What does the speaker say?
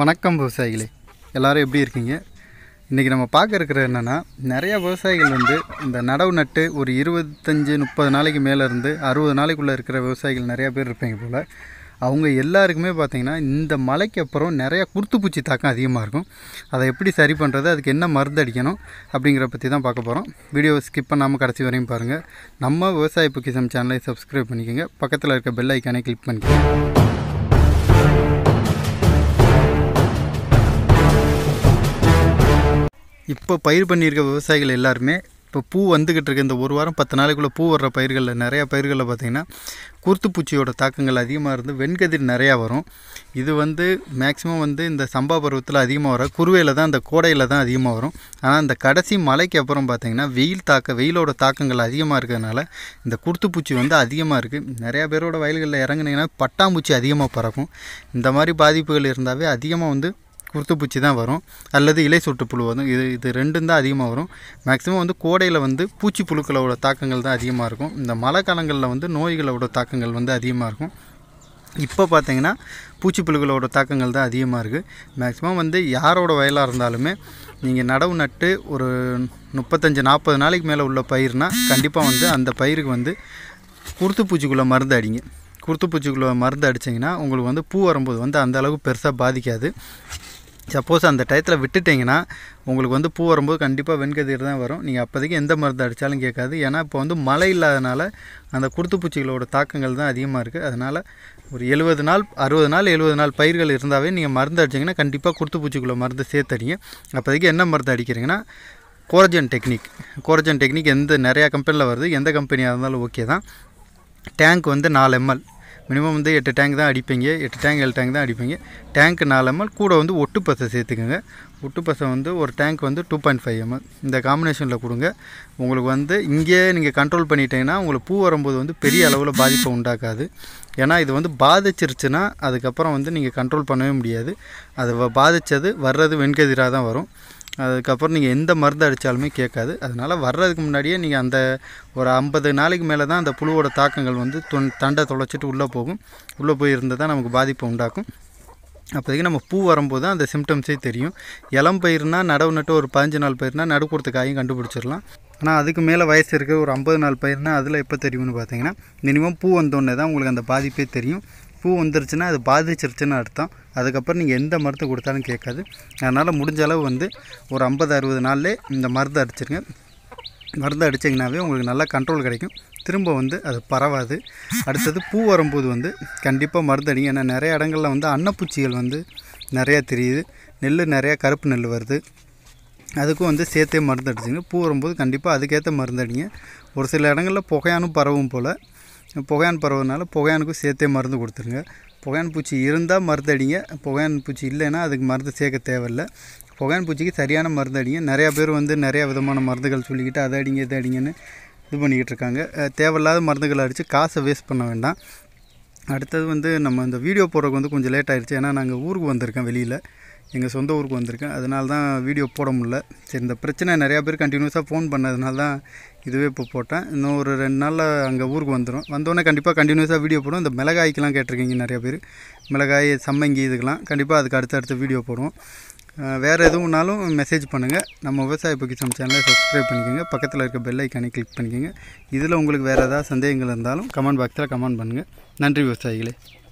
வணக்கம் விவசாயிகளே எல்லோரும் எப்படி இருக்கீங்க இன்றைக்கி நம்ம பார்க்க இருக்கிற என்னென்னா நிறையா விவசாயிகள் வந்து இந்த நடவு நட்டு ஒரு இருபத்தஞ்சி முப்பது நாளைக்கு மேலே இருந்து அறுபது நாளைக்குள்ளே இருக்கிற விவசாயிகள் நிறையா பேர் இருப்பீங்க போல் அவங்க எல்லாருக்குமே பார்த்திங்கன்னா இந்த மலைக்கு அப்புறம் நிறையா குருத்துப்பூச்சி தாக்கம் அதிகமாக இருக்கும் அதை எப்படி சரி பண்ணுறது அதுக்கு என்ன மருந்து அடிக்கணும் அப்படிங்கிற பற்றி தான் பார்க்க போகிறோம் வீடியோ ஸ்கிப் பண்ணாமல் கடைசி வரையும் பாருங்கள் நம்ம விவசாய புக்கிசம் சேனலை சப்ஸ்கிரைப் பண்ணிக்கோங்க பக்கத்தில் இருக்க பெல் ஐக்கானே கிளிக் பண்ணிக்கோங்க இப்போ பயிர் பண்ணியிருக்க விவசாயிகள் எல்லாருமே இப்போ பூ வந்துக்கிட்டு இருக்க இந்த ஒரு வாரம் பத்து நாளைக்குள்ளே பூ வர்ற பயிர்களில் நிறையா பயிர்களில் பார்த்திங்கன்னா குருத்துப்பூச்சியோட தாக்கங்கள் அதிகமாக இருந்து வெண்கதிர் நிறையா வரும் இது வந்து மேக்ஸிமம் வந்து இந்த சம்பா பருவத்தில் அதிகமாக வர குருவையில் தான் இந்த கோடையில் தான் அதிகமாக வரும் ஆனால் இந்த கடைசி மலைக்கு அப்புறம் பார்த்திங்கன்னா வெயில் தாக்க வெயிலோட தாக்கங்கள் அதிகமாக இருக்கிறதுனால இந்த குருத்துப்பூச்சி வந்து அதிகமாக இருக்குது நிறையா பேரோட வயல்களில் இறங்குனீங்கன்னா பட்டாம்பூச்சி அதிகமாக பறக்கும் இந்த மாதிரி பாதிப்புகள் இருந்தாவே அதிகமாக வந்து குருத்துப்பூச்சி தான் வரும் அல்லது இலை சொட்டுப்புழு வரும் இது இது ரெண்டும் தான் அதிகமாக வரும் மேக்ஸிமம் வந்து கோடையில் வந்து பூச்சி புழுக்களோட தாக்கங்கள் தான் அதிகமாக இருக்கும் இந்த மழை காலங்களில் வந்து நோய்களோட தாக்கங்கள் வந்து அதிகமாக இருக்கும் இப்போ பார்த்தீங்கன்னா புழுக்களோட தாக்கங்கள் தான் அதிகமாக இருக்குது மேக்ஸிமம் வந்து யாரோட வயலாக இருந்தாலுமே நீங்கள் நடவு நட்டு ஒரு முப்பத்தஞ்சு நாற்பது நாளைக்கு மேலே உள்ள பயிர்னால் கண்டிப்பாக வந்து அந்த பயிருக்கு வந்து குருத்து பூச்சிக்குள்ளே மருந்து அடிங்க குருத்து பூச்சிக்குள்ளே மருந்து அடித்தீங்கன்னா உங்களுக்கு வந்து பூ வரும்போது வந்து அந்த அளவுக்கு பெருசாக பாதிக்காது சப்போஸ் அந்த டயத்தில் விட்டுட்டிங்கன்னா உங்களுக்கு வந்து பூ வரும்போது கண்டிப்பாக வெண்கதிர் தான் வரும் நீங்கள் அப்போதைக்கு எந்த மருந்து அடித்தாலும் கேட்காது ஏன்னா இப்போ வந்து மழை இல்லாதனால அந்த பூச்சிகளோட தாக்கங்கள் தான் அதிகமாக இருக்குது அதனால் ஒரு எழுபது நாள் அறுபது நாள் எழுபது நாள் பயிர்கள் இருந்தாவே நீங்கள் மருந்து அடிச்சிங்கன்னா கண்டிப்பாக குருத்துப்பூச்சிக்குள்ளே மருந்து சேர்த்தடிங்க அப்போதைக்கு என்ன மருந்து அடிக்கிறீங்கன்னா கோரஜன் டெக்னிக் கோரஜன் டெக்னிக் எந்த நிறையா கம்பெனியில் வருது எந்த கம்பெனியாக இருந்தாலும் ஓகே தான் டேங்க் வந்து நாலு எம்எல் மினிமம் வந்து எட்டு டேங்க் தான் அடிப்பீங்க எட்டு டேங்க் ஏழு டேங்க் தான் அடிப்பீங்க டேங்க் நாலு எம்எல் கூட வந்து ஒட்டு பசை சேர்த்துக்குங்க ஒட்டு பசை வந்து ஒரு டேங்க் வந்து டூ பாயிண்ட் ஃபைவ் எம்எல் இந்த காம்பினேஷனில் கொடுங்க உங்களுக்கு வந்து இங்கே நீங்கள் கண்ட்ரோல் பண்ணிட்டீங்கன்னா உங்களுக்கு பூ வரும்போது வந்து பெரிய அளவில் பாதிப்பை உண்டாக்காது ஏன்னா இது வந்து பாதிச்சிருச்சுன்னா அதுக்கப்புறம் வந்து நீங்கள் கண்ட்ரோல் பண்ணவே முடியாது அது பாதித்தது வர்றது வெண்கதிராக தான் வரும் அதுக்கப்புறம் நீங்கள் எந்த மருந்து அடித்தாலுமே கேட்காது அதனால் வர்றதுக்கு முன்னாடியே நீங்கள் அந்த ஒரு ஐம்பது நாளைக்கு மேலே தான் அந்த புழுவோட தாக்கங்கள் வந்து தொன் தண்டை தொலைச்சிட்டு உள்ளே போகும் உள்ளே போய் இருந்தால் தான் நமக்கு பாதிப்பை உண்டாக்கும் அப்போதைக்கு நம்ம பூ வரும்போது தான் அந்த சிம்டம்ஸே தெரியும் இளம் பயிர்னா நடவு நட்டு ஒரு பதினஞ்சு நாள் பயிர்னா நடுக்கூடத்து காயும் கண்டுபிடிச்சிடலாம் ஆனால் அதுக்கு மேலே வயசு இருக்கிற ஒரு ஐம்பது நாள் பயிர்னா அதில் எப்போ தெரியும்னு பார்த்தீங்கன்னா மினிமம் பூ வந்தோடனே தான் உங்களுக்கு அந்த பாதிப்பே தெரியும் பூ வந்துருச்சுன்னா அது பாதிச்சிருச்சுன்னு அர்த்தம் அதுக்கப்புறம் நீங்கள் எந்த மருந்து கொடுத்தாலும் கேட்காது அதனால் முடிஞ்ச அளவு வந்து ஒரு ஐம்பது அறுபது நாளில் இந்த மருந்து அடிச்சிருங்க மருந்து அடித்தீங்கனாவே உங்களுக்கு நல்லா கண்ட்ரோல் கிடைக்கும் திரும்ப வந்து அது பரவாது அடுத்தது பூ வரும்போது வந்து கண்டிப்பாக மருந்து அடிங்க ஏன்னா நிறைய இடங்களில் வந்து அன்னப்பூச்சிகள் வந்து நிறையா தெரியுது நெல் நிறையா கருப்பு நெல் வருது அதுக்கும் வந்து சேர்த்தே மருந்து அடிச்சிங்க பூ வரும்போது கண்டிப்பாக அதுக்கேற்ற மருந்து அடிங்க ஒரு சில இடங்களில் புகையானும் பரவும் போல் புகையான் பரவுனால புகையானுக்கும் சேர்த்தே மருந்து கொடுத்துருங்க புகையான் பூச்சி இருந்தால் மருந்து அடிங்க புகையான் பூச்சி இல்லைன்னா அதுக்கு மருந்து சேர்க்க தேவையில்லை புகையான் பூச்சிக்கு சரியான மருந்து அடிங்க நிறையா பேர் வந்து நிறையா விதமான மருந்துகள் சொல்லிக்கிட்டு அதை அடிங்க இதை அடிங்கன்னு இது பண்ணிக்கிட்டு இருக்காங்க தேவையில்லாத மருந்துகள் அடித்து காசை வேஸ்ட் பண்ண வேண்டாம் அடுத்தது வந்து நம்ம இந்த வீடியோ போடுறதுக்கு வந்து கொஞ்சம் லேட் ஆகிடுச்சு ஏன்னா நாங்கள் ஊருக்கு வந்திருக்கோம் வெளியில் எங்கள் சொந்த ஊருக்கு வந்திருக்கேன் அதனால தான் வீடியோ போட முடில சரி இந்த பிரச்சனை நிறையா பேர் கண்டினியூஸாக ஃபோன் பண்ணதுனால தான் இதுவே இப்போ போட்டேன் இன்னும் ஒரு ரெண்டு நாளில் அங்கே ஊருக்கு வந்துடும் வந்தோடனே கண்டிப்பாக கண்டினியூஸாக வீடியோ போடும் இந்த மிளகாய்க்கெலாம் கேட்டிருக்கீங்க நிறையா பேர் மிளகாய் சம்மங்கி இதுக்கெலாம் கண்டிப்பாக அதுக்கு அடுத்தடுத்து வீடியோ போடுவோம் வேறு எதுவும்னாலும் மெசேஜ் பண்ணுங்கள் நம்ம விவசாய பக்கி சம் சேனலை சப்ஸ்கிரைப் பண்ணிக்கோங்க பக்கத்தில் இருக்க பெல் ஐக்கானே கிளிக் பண்ணிக்கோங்க இதில் உங்களுக்கு வேறு ஏதாவது சந்தேகங்கள் இருந்தாலும் கமெண்ட் பாக்ஸில் கமெண்ட் பண்ணுங்கள் நன்றி விவசாயிகளே